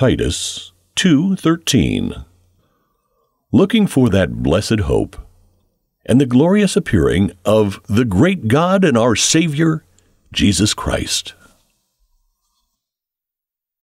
Titus 2:13 Looking for that blessed hope and the glorious appearing of the great God and our Savior Jesus Christ